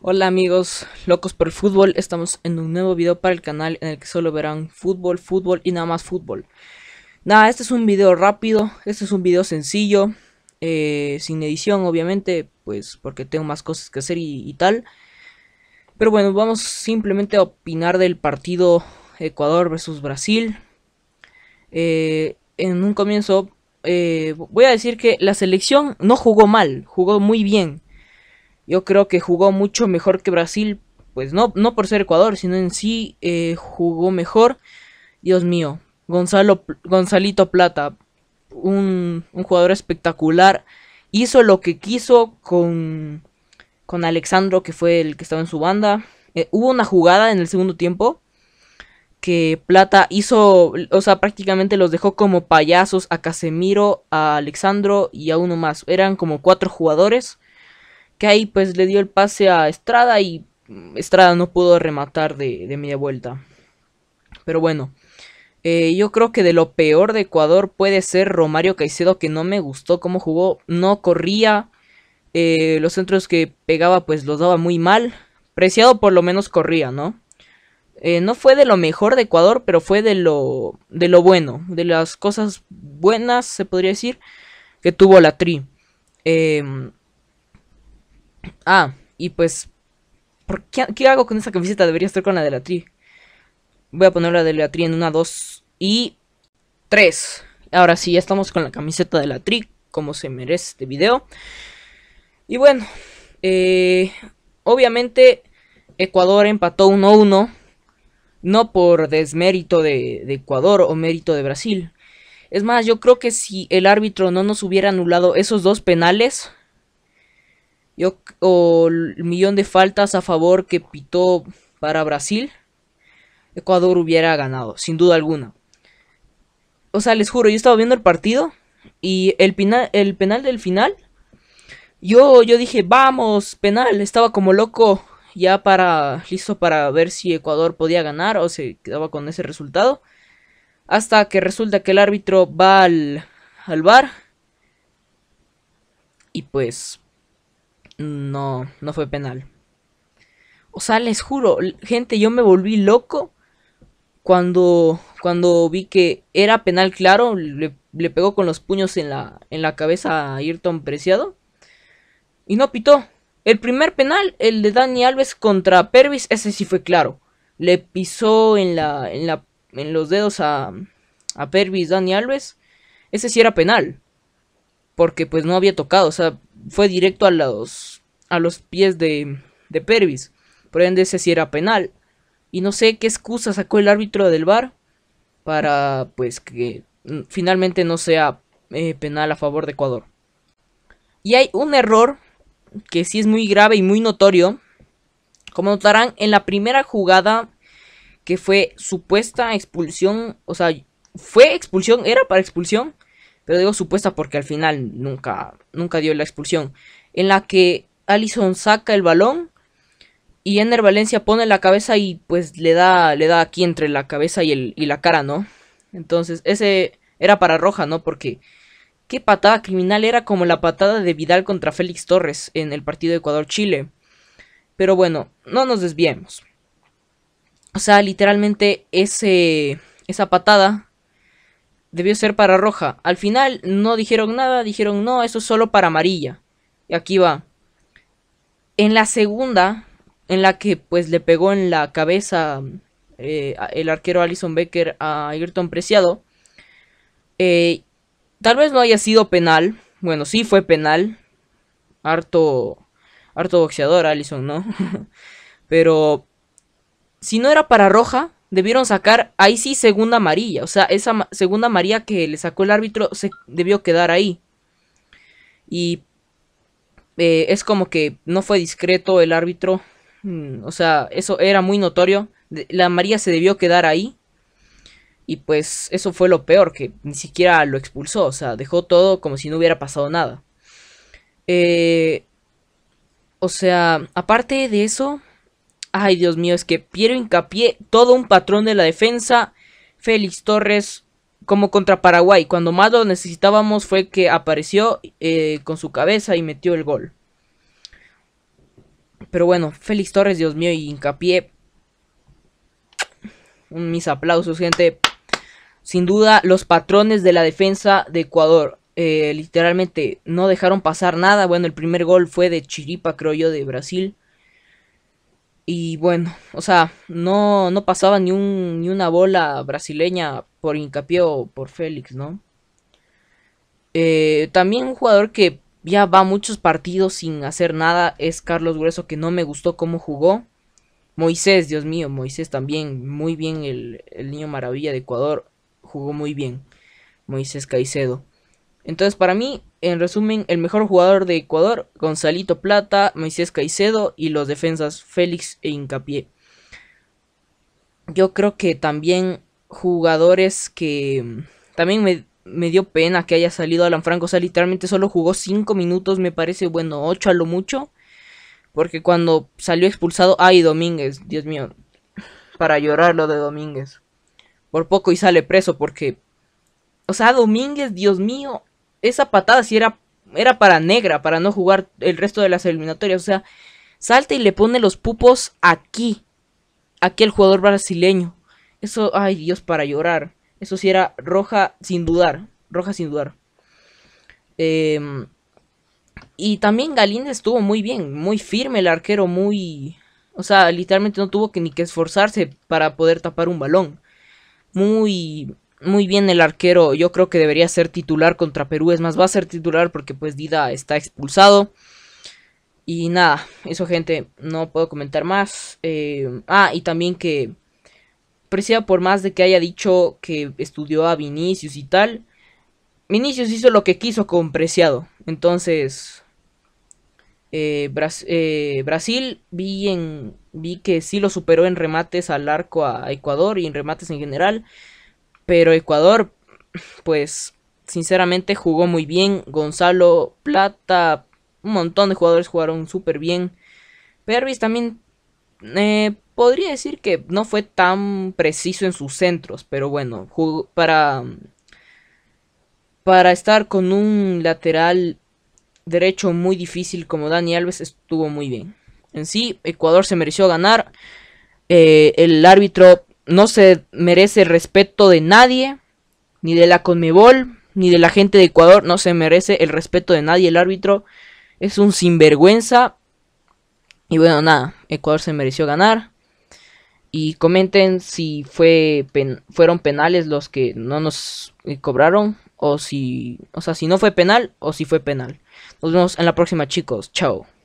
Hola amigos, locos por el fútbol, estamos en un nuevo video para el canal en el que solo verán fútbol, fútbol y nada más fútbol. Nada, este es un video rápido, este es un video sencillo, eh, sin edición obviamente, pues porque tengo más cosas que hacer y, tal. Pero bueno, vamos simplemente a opinar del partido Ecuador versus Brasil. Eh, en un comienzo eh, voy a decir que la selección no jugó mal, jugó muy bien yo creo que jugó mucho mejor que Brasil, pues no, no por ser Ecuador, sino en sí eh, jugó mejor. Dios mío, Gonzalo, Gonzalito Plata, un, jugador espectacular, hizo lo que quiso con, con Alexandro, que fue el que estaba en su banda. Eh, hubo una jugada en el segundo tiempo que Plata hizo, o sea, prácticamente los dejó como payasos a Casemiro, a Alexandro y a uno más. Eran como cuatro jugadores que ahí pues le dio el pase a Estrada y mm, Estrada no pudo rematar de, media vuelta. Pero bueno, eh, yo creo que de lo peor de Ecuador puede ser Romario Caicedo, que no me gustó cómo jugó, no corría, eh, los centros que pegaba pues los daba muy mal, Preciado por lo menos corría, ¿no? Eh, no fue de lo mejor de Ecuador, pero fue de lo, de lo bueno, de las cosas buenas, se podría decir, que tuvo la Tri. Eh, Ah, y pues... qué, hago con esta camiseta? Debería estar con la de la tri. Voy a poner la de la tri en una, dos y... 3 Ahora sí, ya estamos con la camiseta de la tri, como se merece este video. Y bueno, eh, obviamente Ecuador empató 1-1, no por desmérito de, Ecuador o mérito de Brasil. Es más, yo creo que si el árbitro no nos hubiera anulado esos dos penales, o el millón de faltas a favor que pitó para Brasil, Ecuador hubiera ganado, sin duda alguna. O sea, les juro, yo estaba viendo el partido y el, penal, el penal del final, yo, yo dije, vamos, penal, estaba como loco ya para listo para ver si Ecuador podía ganar o se quedaba con ese resultado. Hasta que resulta que el árbitro va al, al bar. Y pues no, no fue penal. O sea, les juro, gente, yo me volví loco cuando, cuando vi que era penal claro, le, pegó con los puños en la, en la cabeza a Ayrton Preciado y no pitó. El primer penal, el de Dani Alves contra Pervis, ese sí fue claro. Le pisó en, la, la, en los dedos a, a Pervis Dani Alves. Ese sí era penal. Porque pues no había tocado. O sea, fue directo a los, a los pies de, de Pervis. Por ende, ese sí era penal. Y no sé qué excusa sacó el árbitro del bar para pues que finalmente no sea eh, penal a favor de Ecuador. Y hay un error que sí es muy grave y muy notorio. Como notarán, en la primera jugada que fue supuesta expulsión, o sea, fue expulsión, era para expulsión, pero digo supuesta porque al final nunca, nunca dio la expulsión, en la que Allison saca el balón y Ener Valencia pone la cabeza y pues le da, le da aquí entre la cabeza y, el, y la cara, ¿no? Entonces, ese era para Roja, ¿no? Porque qué patada criminal era como la patada de Vidal contra Félix Torres en el partido de Ecuador-Chile. Pero bueno, no nos desviemos. O sea, literalmente ese, esa patada debió ser para roja. Al final no dijeron nada, dijeron no, eso es solo para amarilla. Y aquí va. En la segunda, en la que pues le pegó en la cabeza eh, el arquero Alison Becker a Ayrton Preciado, eh, tal vez no haya sido penal. Bueno, sí fue penal. Harto, harto boxeador Alison, ¿no? Pero si no era para roja, debieron sacar ahí sí segunda amarilla. O sea, esa segunda amarilla que le sacó el árbitro se debió quedar ahí. Y eh, es como que no fue discreto el árbitro. Mm, o sea, eso era muy notorio. la María se debió quedar ahí. Y pues eso fue lo peor, que ni siquiera lo expulsó. O sea, dejó todo como si no hubiera pasado nada. Eh, o sea, aparte de eso, Ay, Dios mío, es que Piero hincapié todo un patrón de la defensa. Félix Torres como contra Paraguay. Cuando más lo necesitábamos fue que apareció eh, con su cabeza y metió el gol. Pero bueno, Félix Torres, Dios mío, y hincapié. Mis aplausos, gente. Sin duda, los patrones de la defensa de Ecuador. Eh, literalmente no dejaron pasar nada. Bueno, el primer gol fue de Chiripa, creo yo, de Brasil. Y bueno, o sea, no, no pasaba ni, ni una bola brasileña por hincapié o por Félix, ¿no? Eh, también un jugador que ya va muchos partidos sin hacer nada es Carlos Grueso, que no me gustó cómo jugó. Moisés, Dios mío, Moisés también, muy bien el niño maravilla de Ecuador, jugó muy bien. Moisés Caicedo. Entonces, para mí, en resumen, el mejor jugador de Ecuador, Gonzalito Plata, Moisés Caicedo y los defensas Félix e Incapié. Yo creo que también jugadores que... Mm, también me, me dio pena que haya salido Alan Franco. O sea, literalmente solo jugó 5 minutos, me parece, bueno, 8 a lo mucho. Porque cuando salió expulsado... ¡Ay, Domínguez! Dios mío. Para llorar lo de Domínguez. Por poco y sale preso porque... O sea, Domínguez, Dios mío, esa patada sí era, era para negra, para no jugar el resto de las eliminatorias. O sea, salta y le pone los pupos aquí, aquí el jugador brasileño. Eso, ay Dios, para llorar. Eso sí era roja sin dudar, roja sin dudar. Em, y también Galín estuvo muy bien, muy firme el arquero, muy... O sea, literalmente no tuvo que ni que esforzarse para poder tapar un balón. Muy muy bien el arquero. Yo creo que debería ser titular contra Perú. Es más, va a ser titular porque pues Dida está expulsado. Y nada, eso gente, no puedo comentar más. Eh, ah, y también que Preciado, por más de que haya dicho que estudió a Vinicius y tal. Vinicius hizo lo que quiso con Preciado. Entonces, eh, eh, Brasil vi, en, vi que sí lo superó en remates al arco a Ecuador y en remates en general. Pero Ecuador, pues sinceramente jugó muy bien. Gonzalo Plata, un montón de jugadores jugaron súper bien. Pervis también eh, podría decir que no fue tan preciso en sus centros, pero bueno, para, para estar con un lateral derecho muy difícil como Dani Alves estuvo muy bien. En sí, Ecuador se mereció ganar. Eh, el árbitro no se merece el respeto de nadie, ni de la Conmebol, ni de la gente de Ecuador, no se merece el respeto de nadie el árbitro. Es un sinvergüenza. Y bueno, nada, Ecuador se mereció ganar. Y comenten si fue fueron penales los que no nos eh, cobraron o si, o sea, si no fue penal o si fue penal. Nos vemos en la próxima, chicos. Chao.